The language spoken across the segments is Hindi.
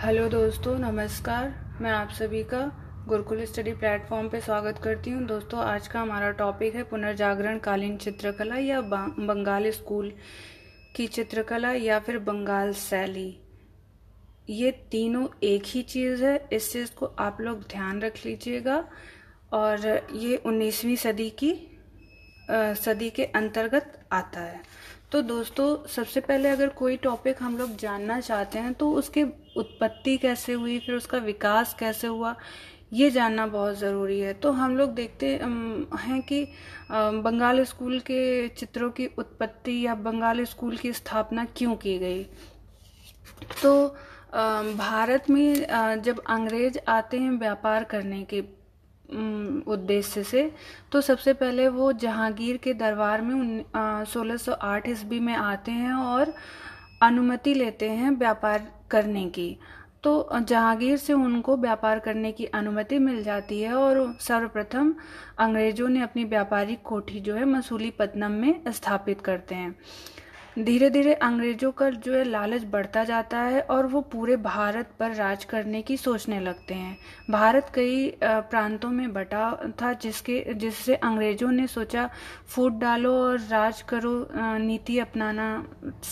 हेलो दोस्तों नमस्कार मैं आप सभी का गुरुकुल स्टडी प्लेटफॉर्म पे स्वागत करती हूँ दोस्तों आज का हमारा टॉपिक है पुनर्जागरण कालीन चित्रकला या बंगाल स्कूल की चित्रकला या फिर बंगाल शैली ये तीनों एक ही चीज़ है इस चीज़ को आप लोग ध्यान रख लीजिएगा और ये 19वीं सदी की सदी के अंतर्गत आता है तो दोस्तों सबसे पहले अगर कोई टॉपिक हम लोग जानना चाहते हैं तो उसके उत्पत्ति कैसे हुई फिर उसका विकास कैसे हुआ ये जानना बहुत ज़रूरी है तो हम लोग देखते हैं कि बंगाल स्कूल के चित्रों की उत्पत्ति या बंगाल स्कूल की स्थापना क्यों की गई तो भारत में जब अंग्रेज आते हैं व्यापार करने के उद्देश्य से तो सबसे पहले वो जहांगीर के दरबार में सोलह सौ आठ ईस्वी में आते हैं और अनुमति लेते हैं व्यापार करने की तो जहांगीर से उनको व्यापार करने की अनुमति मिल जाती है और सर्वप्रथम अंग्रेजों ने अपनी व्यापारिक कोठी जो है मसूली पत्नम में स्थापित करते हैं धीरे धीरे अंग्रेजों का जो है लालच बढ़ता जाता है और वो पूरे भारत पर राज करने की सोचने लगते हैं भारत कई प्रांतों में बटा था जिसके जिससे अंग्रेजों ने सोचा फूट डालो और राज करो नीति अपनाना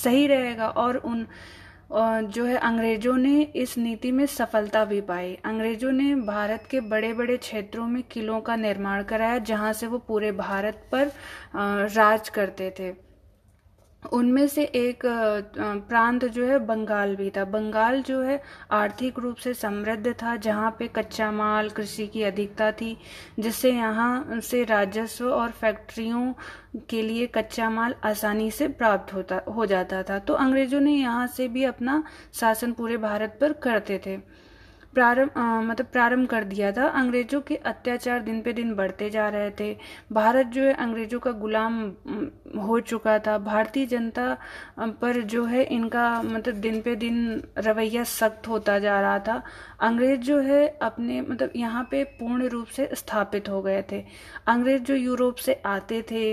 सही रहेगा और उन जो है अंग्रेजों ने इस नीति में सफलता भी पाई अंग्रेजों ने भारत के बड़े बड़े क्षेत्रों में किलों का निर्माण कराया जहाँ से वो पूरे भारत पर राज करते थे उनमें से एक प्रांत जो है बंगाल भी था बंगाल जो है आर्थिक रूप से समृद्ध था जहाँ पे कच्चा माल कृषि की अधिकता थी जिससे यहाँ से राजस्व और फैक्ट्रियों के लिए कच्चा माल आसानी से प्राप्त होता हो जाता था तो अंग्रेजों ने यहाँ से भी अपना शासन पूरे भारत पर करते थे प्रारंभ मतलब प्रारंभ कर दिया था अंग्रेज़ों के अत्याचार दिन पे दिन बढ़ते जा रहे थे भारत जो है अंग्रेज़ों का गुलाम हो चुका था भारतीय जनता पर जो है इनका मतलब दिन पे दिन रवैया सख्त होता जा रहा था अंग्रेज़ जो है अपने मतलब यहाँ पे पूर्ण रूप से स्थापित हो गए थे अंग्रेज़ जो यूरोप से आते थे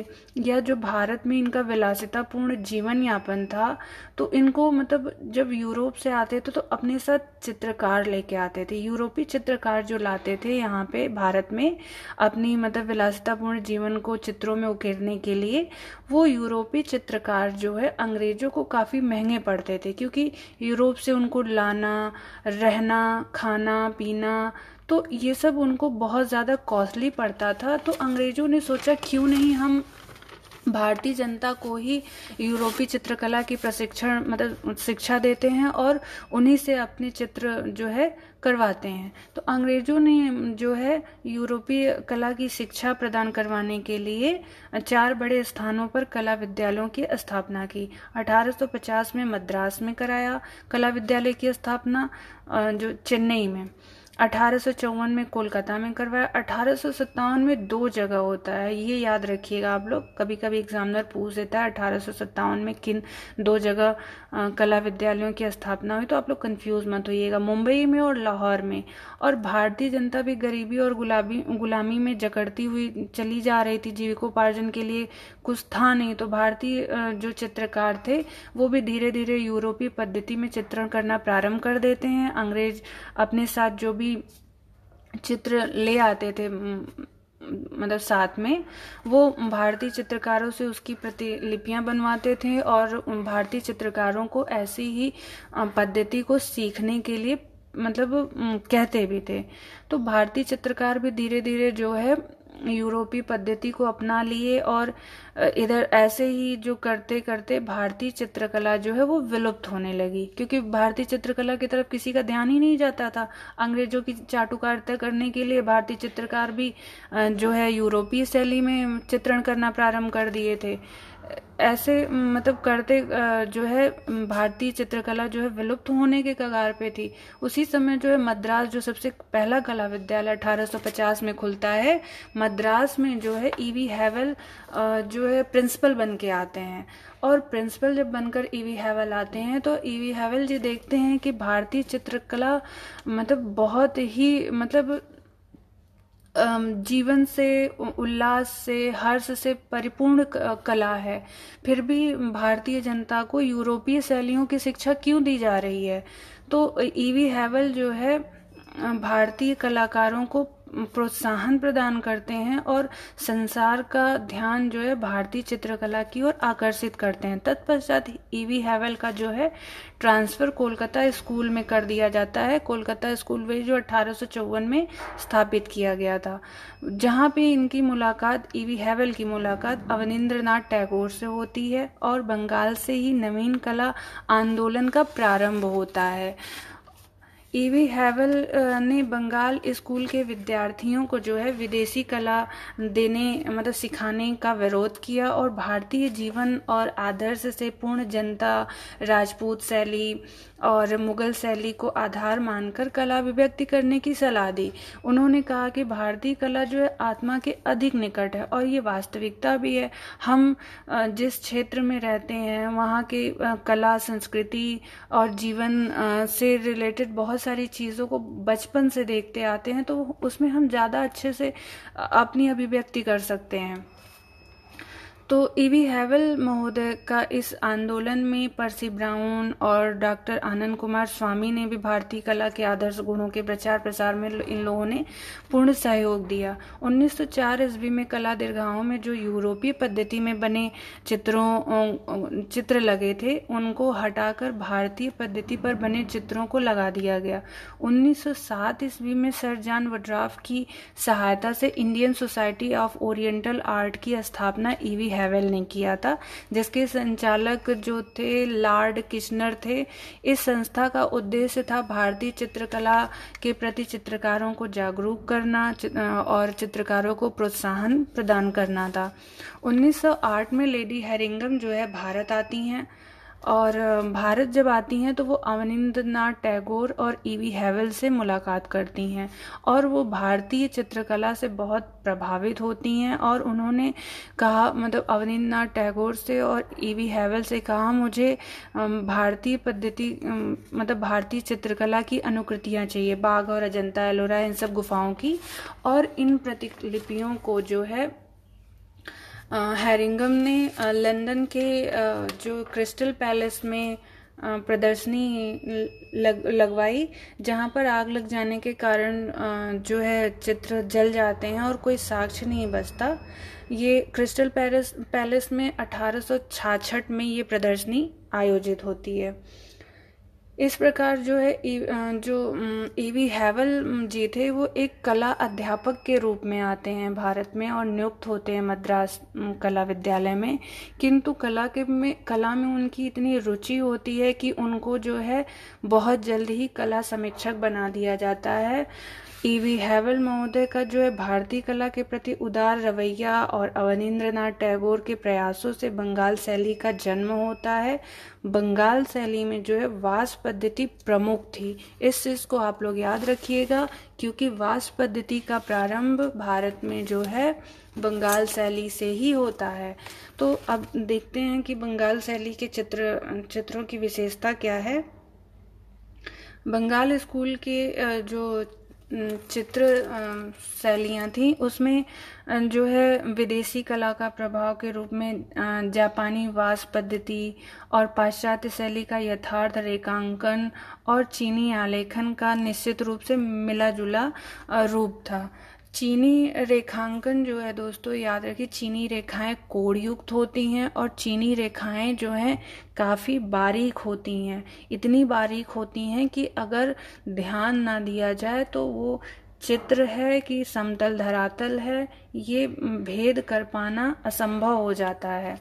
या जो भारत में इनका विलासितापूर्ण जीवन यापन था तो इनको मतलब जब यूरोप से आते थे तो अपने साथ चित्रकार लेके आते लाते थे यूरोपीय चित्रकार जो लाते थे यहाँ पे भारत में अपनी मतलब विलासितापूर्ण जीवन को चित्रों में उकेरने के लिए वो यूरोपीय चित्रकार जो है अंग्रेज़ों को काफ़ी महंगे पड़ते थे क्योंकि यूरोप से उनको लाना रहना खाना पीना तो ये सब उनको बहुत ज़्यादा कॉस्टली पड़ता था तो अंग्रेज़ों ने सोचा क्यों नहीं हम भारतीय जनता को ही यूरोपीय चित्रकला की प्रशिक्षण मतलब शिक्षा देते हैं और उन्हीं से अपने चित्र जो है करवाते हैं तो अंग्रेज़ों ने जो है यूरोपीय कला की शिक्षा प्रदान करवाने के लिए चार बड़े स्थानों पर कला विद्यालयों की स्थापना की 1850 में मद्रास में कराया कला विद्यालय की स्थापना जो चेन्नई में अठारह में कोलकाता में करवाया अठारह में दो जगह होता है ये याद रखिएगा आप लोग कभी कभी एग्जामिनर पूछ देता है अठारह में किन दो जगह कला विद्यालयों की स्थापना हुई तो आप लोग कंफ्यूज मत होइएगा मुंबई में और लाहौर में और भारतीय जनता भी गरीबी और गुलाबी गुलामी में जकड़ती हुई चली जा रही थी जीविकोपार्जन के लिए कुछ था नहीं तो भारतीय जो चित्रकार थे वो भी धीरे धीरे यूरोपीय पद्धति में चित्रण करना प्रारंभ कर देते हैं अंग्रेज अपने साथ जो भी भी चित्र ले आते थे मतलब साथ में वो भारतीय चित्रकारों से उसकी प्रतिलिपियां बनवाते थे और भारतीय चित्रकारों को ऐसी ही पद्धति को सीखने के लिए मतलब कहते भी थे तो भारतीय चित्रकार भी धीरे धीरे जो है यूरोपीय पद्धति को अपना लिए और इधर ऐसे ही जो करते करते भारतीय चित्रकला जो है वो विलुप्त होने लगी क्योंकि भारतीय चित्रकला की तरफ किसी का ध्यान ही नहीं जाता था अंग्रेजों की चाटुकारिता करने के लिए भारतीय चित्रकार भी जो है यूरोपीय शैली में चित्रण करना प्रारंभ कर दिए थे ऐसे मतलब करते जो है भारतीय चित्रकला जो है विलुप्त होने के कगार पे थी उसी समय जो है मद्रास जो सबसे पहला कला विद्यालय 1850 में खुलता है मद्रास में जो है ईवी e हैवल जो है प्रिंसिपल बन के आते हैं और प्रिंसिपल जब बनकर ईवी e हैवल आते हैं तो ईवी e हैवल जी देखते हैं कि भारतीय चित्रकला मतलब बहुत ही मतलब जीवन से उल्लास से हर्ष से परिपूर्ण कला है फिर भी भारतीय जनता को यूरोपीय शैलियों की शिक्षा क्यों दी जा रही है तो ईवी हैवल जो है भारतीय कलाकारों को प्रोत्साहन प्रदान करते हैं और संसार का ध्यान जो है भारतीय चित्रकला की ओर आकर्षित करते हैं तत्पश्चात ईवी e हैवल का जो है ट्रांसफ़र कोलकाता स्कूल में कर दिया जाता है कोलकाता स्कूल वे जो अठारह में स्थापित किया गया था जहाँ पे इनकी मुलाकात ईवी e हैवल की मुलाकात अवनिंद्रनाथ टैगोर से होती है और बंगाल से ही नवीन कला आंदोलन का प्रारंभ होता है ईवी e हैवल uh, ने बंगाल स्कूल के विद्यार्थियों को जो है विदेशी कला देने मतलब सिखाने का विरोध किया और भारतीय जीवन और आदर्श से पूर्ण जनता राजपूत शैली और मुगल शैली को आधार मानकर कला अभिव्यक्ति करने की सलाह दी उन्होंने कहा कि भारतीय कला जो है आत्मा के अधिक निकट है और ये वास्तविकता भी है हम uh, जिस क्षेत्र में रहते हैं वहाँ के uh, कला संस्कृति और जीवन से रिलेटेड बहुत सारी चीज़ों को बचपन से देखते आते हैं तो उसमें हम ज़्यादा अच्छे से अपनी अभिव्यक्ति कर सकते हैं तो ईवी e हैवल महोदय का इस आंदोलन में पर्सी ब्राउन और डॉक्टर आनंद कुमार स्वामी ने भी भारतीय कला के आदर्श गुणों के प्रचार प्रसार में इन लोगों ने पूर्ण सहयोग दिया 1904 ईस्वी में कला दीर्घाओं में जो यूरोपीय पद्धति में बने चित्रों अं, चित्र लगे थे उनको हटाकर भारतीय पद्धति पर बने चित्रों को लगा दिया गया उन्नीस ईस्वी में सर जान वड्राफ की सहायता से Indian Society of Oriental Art की स्थापना ईवी e हैवेल ने किया था जिसके संचालक जो थे लॉर्ड किशनर थे इस संस्था का उद्देश्य था भारतीय चित्रकला के प्रति चित्रकारों को जागरूक करना और चित्रकारों को प्रोत्साहन प्रदान करना था 1908 में लेडी हेरिंगम जो है भारत आती हैं और भारत जब आती हैं तो वो अवनिंद्रनाथ टैगोर और ई वी हैवल से मुलाकात करती हैं और वो भारतीय चित्रकला से बहुत प्रभावित होती हैं और उन्होंने कहा मतलब अवनिंद्रनाथ टैगोर से और ई वी हैवल से कहा मुझे भारतीय पद्धति मतलब भारतीय चित्रकला की अनुकृतियाँ चाहिए बाघ और अजंता एलोरा इन सब गुफाओं की और इन प्रतिलिपियों को जो है हैरिंगम ने लंदन के जो क्रिस्टल पैलेस में प्रदर्शनी लग लगवाई जहाँ पर आग लग जाने के कारण जो है चित्र जल जाते हैं और कोई साक्ष्य नहीं बचता ये क्रिस्टल पैलेस पैलेस में अठारह में ये प्रदर्शनी आयोजित होती है इस प्रकार जो है जो ई वी हैवल जी थे वो एक कला अध्यापक के रूप में आते हैं भारत में और नियुक्त होते हैं मद्रास कला विद्यालय में किंतु कला के में कला में उनकी इतनी रुचि होती है कि उनको जो है बहुत जल्द ही कला समीक्षक बना दिया जाता है ईवी e हैवल महोदय का जो है भारतीय कला के प्रति उदार रवैया और अवनिंद्र नाथ टैगोर के प्रयासों से बंगाल शैली का जन्म होता है बंगाल शैली में जो है वास पद्धति प्रमुख थी इस चीज़ को आप लोग याद रखिएगा क्योंकि वास पद्धति का प्रारंभ भारत में जो है बंगाल शैली से ही होता है तो अब देखते हैं कि बंगाल शैली के चित्र चित्रों की विशेषता क्या है बंगाल स्कूल के जो चित्र शैलियाँ थीं उसमें जो है विदेशी कला का प्रभाव के रूप में जापानी वास पद्धति और पाश्चात्य शैली का यथार्थ रेखांकन और चीनी आलेखन का निश्चित रूप से मिला जुला रूप था चीनी रेखांकन जो है दोस्तों याद रखिए चीनी रेखाएं कोड़युक्त होती हैं और चीनी रेखाएं जो हैं काफ़ी बारीक होती हैं इतनी बारीक होती हैं कि अगर ध्यान ना दिया जाए तो वो चित्र है कि समतल धरातल है ये भेद कर पाना असंभव हो जाता है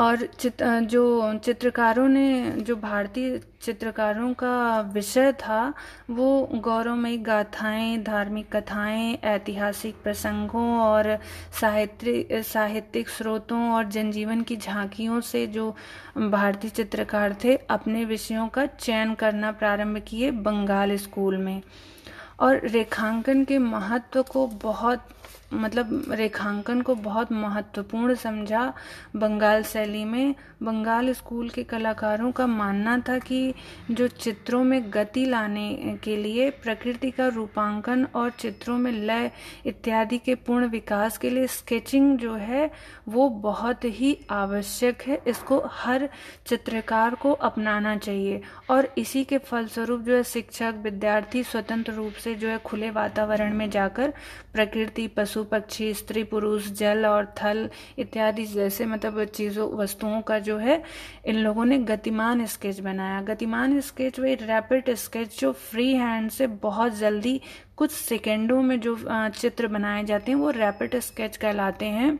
और चित जो चित्रकारों ने जो भारतीय चित्रकारों का विषय था वो गौरवमयी गाथाएँ धार्मिक कथाएँ ऐतिहासिक प्रसंगों और साहित्य साहित्यिक स्रोतों और जनजीवन की झांकियों से जो भारतीय चित्रकार थे अपने विषयों का चयन करना प्रारंभ किए बंगाल स्कूल में और रेखांकन के महत्व को बहुत मतलब रेखांकन को बहुत महत्वपूर्ण समझा बंगाल शैली में बंगाल स्कूल के कलाकारों का मानना था कि जो चित्रों में गति लाने के लिए प्रकृति का रूपांकन और चित्रों में लय इत्यादि के पूर्ण विकास के लिए स्केचिंग जो है वो बहुत ही आवश्यक है इसको हर चित्रकार को अपनाना चाहिए और इसी के फलस्वरूप जो है शिक्षक विद्यार्थी स्वतंत्र रूप से से जो है खुले वातावरण में जाकर प्रकृति पशु पक्षी स्त्री पुरुष जल और थल इत्यादि जैसे मतलब चीज़ों वस्तुओं का जो है इन लोगों ने गतिमान स्केच बनाया गतिमान स्केच वही रैपिड स्केच जो फ्री हैंड से बहुत जल्दी कुछ सेकेंडों में जो चित्र बनाए जाते हैं वो रैपिड स्केच कहलाते हैं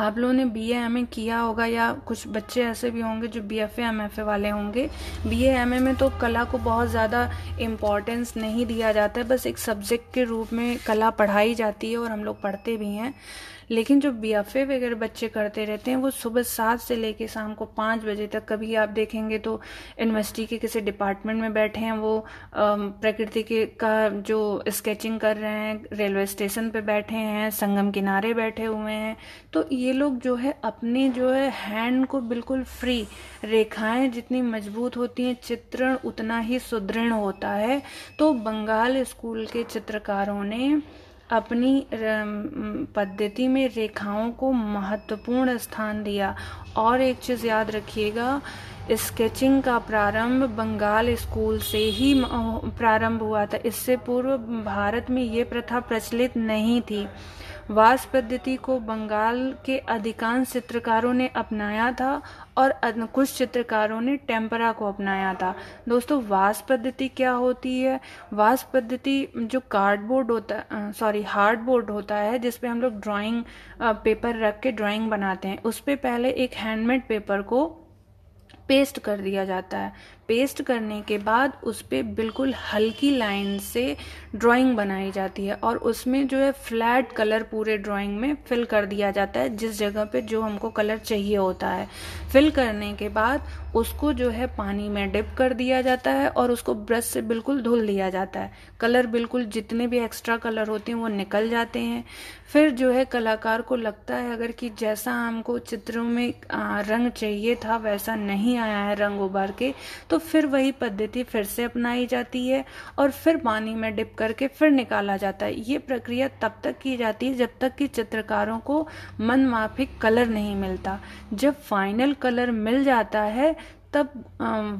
आप लोगों ने बी एम ए किया होगा या कुछ बच्चे ऐसे भी होंगे जो B F M F A वाले होंगे बी एम ए में तो कला को बहुत ज़्यादा इम्पोर्टेंस नहीं दिया जाता है बस एक सब्जेक्ट के रूप में कला पढ़ाई जाती है और हम लोग पढ़ते भी हैं लेकिन जो बी एफ ए वगैरह बच्चे करते रहते हैं वो सुबह सात से लेके शाम को पाँच बजे तक कभी आप देखेंगे तो यूनिवर्सिटी के किसी डिपार्टमेंट में बैठे हैं वो प्रकृति के का जो स्केचिंग कर रहे हैं रेलवे स्टेशन पे बैठे हैं संगम किनारे बैठे हुए हैं तो ये लोग जो है अपने जो है हैंड को बिल्कुल फ्री रेखाएं जितनी मजबूत होती हैं चित्रण उतना ही सुदृढ़ होता है तो बंगाल स्कूल के चित्रकारों ने अपनी पद्धति में रेखाओं को महत्वपूर्ण स्थान दिया और एक चीज़ याद रखिएगा स्केचिंग का प्रारंभ बंगाल स्कूल से ही प्रारंभ हुआ था इससे पूर्व भारत में ये प्रथा प्रचलित नहीं थी वास पद्धति को बंगाल के अधिकांश चित्रकारों ने अपनाया था और कुछ चित्रकारों ने टेम्परा को अपनाया था दोस्तों वास पद्धति क्या होती है वास पद्धति जो कार्डबोर्ड होता सॉरी हार्ड बोर्ड होता है जिसपे हम लोग ड्राइंग पेपर रख के ड्राइंग बनाते हैं उस पर पहले एक हैंडमेड पेपर को पेस्ट कर दिया जाता है पेस्ट करने के बाद उस पर बिल्कुल हल्की लाइन से ड्राइंग बनाई जाती है और उसमें जो है फ्लैट कलर पूरे ड्राइंग में फिल कर दिया जाता है जिस जगह पे जो हमको कलर चाहिए होता है फिल करने के बाद उसको जो है पानी में डिप कर दिया जाता है और उसको ब्रश से बिल्कुल धुल दिया जाता है कलर बिल्कुल जितने भी एक्स्ट्रा कलर होते हैं वो निकल जाते हैं फिर जो है कलाकार को लगता है अगर कि जैसा हमको चित्रों में रंग चाहिए था वैसा नहीं आया है रंग उबार के तो फिर वही पद्धति फिर से अपनाई जाती है और फिर पानी में डिप करके फिर निकाला जाता है ये प्रक्रिया तब तक की जाती है जब तक कि चित्रकारों को मनमाफिक कलर नहीं मिलता जब फाइनल कलर मिल जाता है तब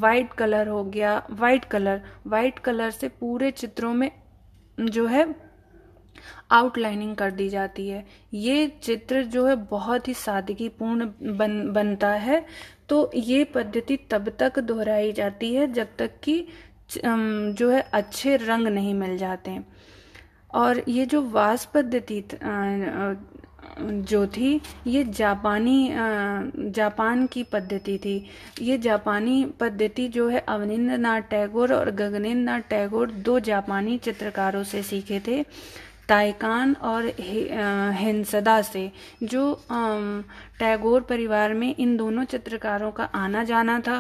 वाइट कलर हो गया वाइट कलर वाइट कलर से पूरे चित्रों में जो है आउटलाइनिंग कर दी जाती है ये चित्र जो है बहुत ही सादगी पूर्ण बन बनता है तो ये पद्धति तब तक दोहराई जाती है जब तक कि जो है अच्छे रंग नहीं मिल जाते और ये जो वास पद्धति जो थी ये जापानी जापान की पद्धति थी ये जापानी पद्धति जो है अवनिंद्र नाथ टैगोर और गगनेन्द्र नाथ टैगोर दो जापानी चित्रकारों से सीखे थे ताइकान और हिंसदा से जो टैगोर परिवार में इन दोनों चित्रकारों का आना जाना था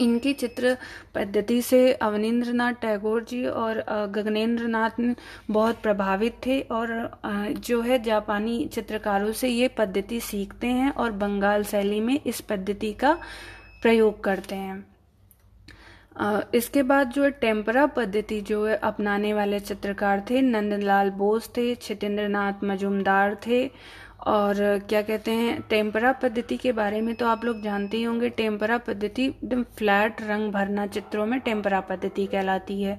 इनकी चित्र पद्धति से अवनीन्द्र नाथ टैगोर जी और गगनेन्द्र नाथ बहुत प्रभावित थे और जो है जापानी चित्रकारों से ये पद्धति सीखते हैं और बंगाल शैली में इस पद्धति का प्रयोग करते हैं इसके बाद जो है टेम्परा पद्धति जो है अपनाने वाले चित्रकार थे नंदलाल बोस थे छितेंद्र नाथ मजुमदार थे और क्या कहते हैं टेम्परा पद्धति के बारे में तो आप लोग जानते ही होंगे टेम्परा पद्धति एकदम फ्लैट रंग भरना चित्रों में टेम्परा पद्धति कहलाती है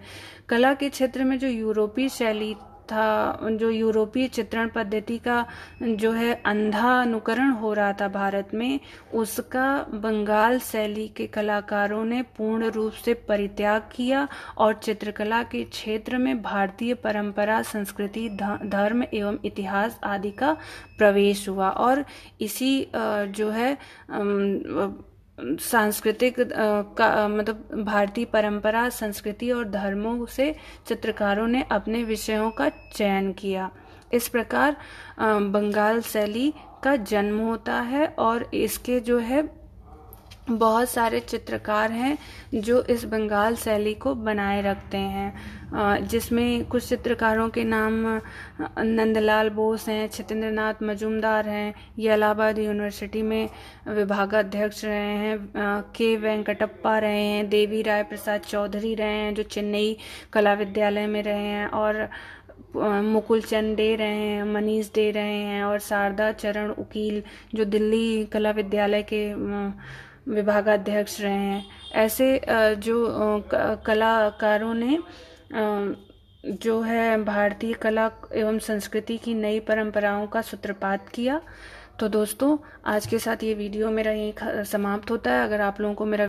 कला के क्षेत्र में जो यूरोपीय शैली था जो यूरोपीय चित्रण पद्धति का जो है अंधा अनुकरण हो रहा था भारत में उसका बंगाल शैली के कलाकारों ने पूर्ण रूप से परित्याग किया और चित्रकला के क्षेत्र में भारतीय परंपरा संस्कृति धर्म एवं इतिहास आदि का प्रवेश हुआ और इसी जो है सांस्कृतिक का मतलब भारतीय परंपरा संस्कृति और धर्मों से चित्रकारों ने अपने विषयों का चयन किया इस प्रकार बंगाल शैली का जन्म होता है और इसके जो है बहुत सारे चित्रकार हैं जो इस बंगाल शैली को बनाए रखते हैं जिसमें कुछ चित्रकारों के नाम नंदलाल बोस हैं छितेंद्र नाथ मजूमदार हैं ये इलाहाबाद यूनिवर्सिटी में विभागाध्यक्ष रहे हैं के वेंकटप्पा रहे हैं देवी राय प्रसाद चौधरी रहे हैं जो चेन्नई कला विद्यालय में रहे हैं और मुकुल चंद दे रहे हैं मनीष दे रहे हैं और शारदा चरण उकील जो दिल्ली कला विद्यालय के विभागाध्यक्ष रहे हैं ऐसे जो कलाकारों ने जो है भारतीय कला एवं संस्कृति की नई परंपराओं का सूत्रपात किया तो दोस्तों आज के साथ ये वीडियो मेरा यहीं समाप्त होता है अगर आप लोगों को मेरा